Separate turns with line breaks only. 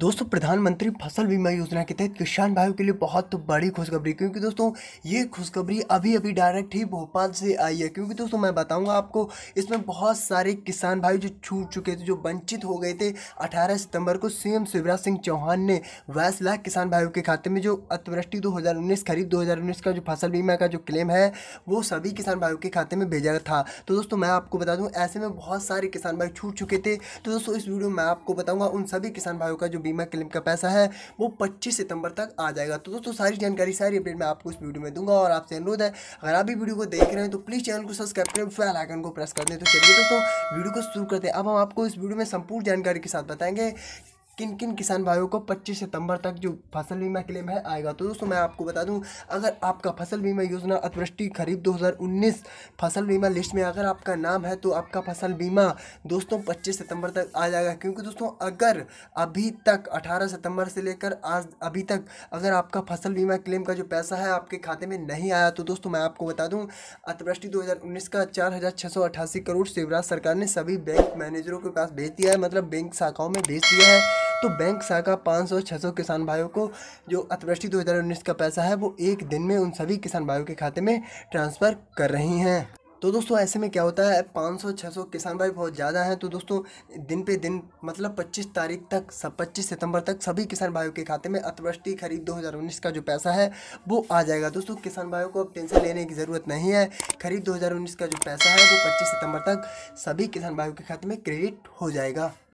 दोस्तों प्रधानमंत्री फसल बीमा योजना के तहत किसान भाइयों के लिए बहुत बड़ी खुशखबरी क्योंकि दोस्तों ये खुशखबरी अभी अभी डायरेक्ट ही भोपाल से आई है क्योंकि दोस्तों मैं बताऊंगा आपको इसमें बहुत सारे किसान भाई जो छूट चुके थे जो वंचित हो गए थे 18 सितंबर को सीएम शिवराज सिंह चौहान ने बाईस लाख किसान भाइयों के खाते में जो अतिवृष्टि दो खरीफ दो का जो फसल बीमा का जो क्लेम है वो सभी किसान भाइयों के खाते में भेजा था तो दोस्तों मैं आपको बता दूँ ऐसे में बहुत सारे किसान भाई छूट चुके थे तो दोस्तों इस वीडियो में आपको बताऊँगा उन सभी किसान भाइयों का जो बीमा क्लेम का पैसा है वो पच्चीस सितंबर तक आ जाएगा तो दोस्तों सारी जानकारी सारी अपडेट मैं आपको इस वीडियो में दूंगा और आपसे अनुरोध है अगर आप भी वीडियो को देख रहे हैं तो प्लीज़ चैनल को सब्सक्राइब करें फैल आइकन को प्रेस कर दें तो चलिए दोस्तों वीडियो को शुरू करते हैं अब हम आपको इस वीडियो में संपूर्ण जानकारी के साथ बताएंगे किन किन किसान भाइयों को 25 सितंबर तक जो फसल बीमा क्लेम है आएगा तो दोस्तों मैं आपको बता दूं अगर आपका फसल बीमा योजना अतिवृष्टि खरीफ 2019 फसल बीमा लिस्ट में अगर आपका नाम है तो आपका फसल बीमा दोस्तों 25 सितंबर तक आ जाएगा क्योंकि दोस्तों अगर अभी तक 18 सितंबर से लेकर आज अभी तक अगर आपका फसल बीमा क्लेम का जो पैसा है आपके खाते में नहीं आया तो दोस्तों मैं आपको बता दूँ अतिवृष्टि दो का चार करोड़ शिवराज सरकार ने सभी बैंक मैनेजरों के पास भेज दिया है मतलब बैंक शाखाओं में भेज दिया है तो बैंक शाखा 500 600 किसान भाइयों को जो अतिवृष्टि 2019 का पैसा है वो एक दिन में उन सभी किसान भाइयों के खाते में ट्रांसफ़र कर रही हैं तो दोस्तों ऐसे में क्या होता है 500 600 किसान भाई बहुत ज़्यादा हैं तो दोस्तों दिन पे दिन मतलब 25 तारीख तक सब पच्चीस सितंबर तक सभी किसान भाइयों के खाते में अतिवृष्टि खरीद 2019 का जो पैसा है वो आ जाएगा दोस्तों किसान भाइयों को अब टेंशन लेने की ज़रूरत नहीं है खरीद 2019 का जो पैसा है वो पच्चीस सितम्बर तक सभी किसान भाइयों के खाते में क्रेडिट हो जाएगा